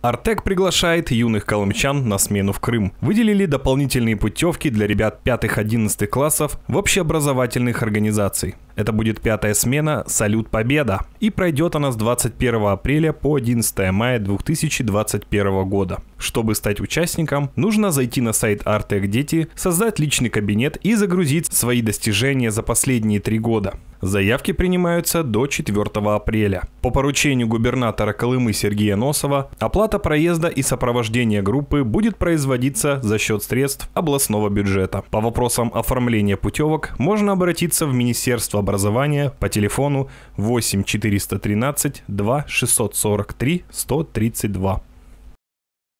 Артек приглашает юных колымчан на смену в Крым. Выделили дополнительные путевки для ребят 5-11 классов в общеобразовательных организаций. Это будет пятая смена «Салют Победа» и пройдет она с 21 апреля по 11 мая 2021 года. Чтобы стать участником, нужно зайти на сайт Artec Дети, создать личный кабинет и загрузить свои достижения за последние три года. Заявки принимаются до 4 апреля. По поручению губернатора Колымы Сергея Носова оплата проезда и сопровождение группы будет производиться за счет средств областного бюджета. По вопросам оформления путевок можно обратиться в Министерство образования по телефону 8 413 2 643 132.